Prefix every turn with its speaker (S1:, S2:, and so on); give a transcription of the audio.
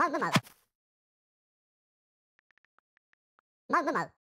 S1: mơ mơ mơ
S2: mơ mơ mơ